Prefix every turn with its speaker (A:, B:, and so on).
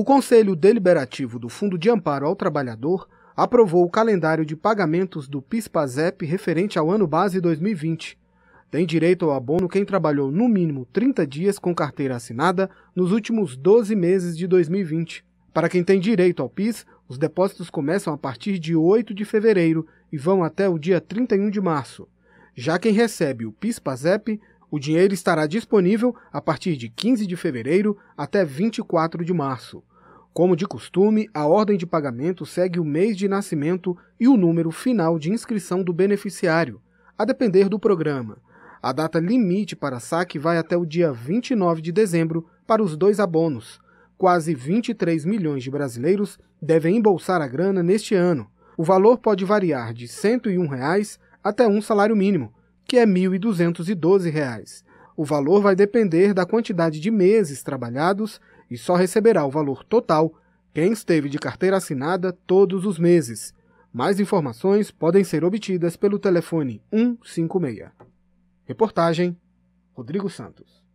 A: O Conselho Deliberativo do Fundo de Amparo ao Trabalhador aprovou o calendário de pagamentos do PIS/PASEP referente ao ano base 2020. Tem direito ao abono quem trabalhou no mínimo 30 dias com carteira assinada nos últimos 12 meses de 2020. Para quem tem direito ao PIS, os depósitos começam a partir de 8 de fevereiro e vão até o dia 31 de março. Já quem recebe o PIS-PASEP o dinheiro estará disponível a partir de 15 de fevereiro até 24 de março. Como de costume, a ordem de pagamento segue o mês de nascimento e o número final de inscrição do beneficiário, a depender do programa. A data limite para saque vai até o dia 29 de dezembro para os dois abonos. Quase 23 milhões de brasileiros devem embolsar a grana neste ano. O valor pode variar de R$ 101 reais até um salário mínimo, que é R$ 1.212. O valor vai depender da quantidade de meses trabalhados e só receberá o valor total quem esteve de carteira assinada todos os meses. Mais informações podem ser obtidas pelo telefone 156. Reportagem
B: Rodrigo Santos.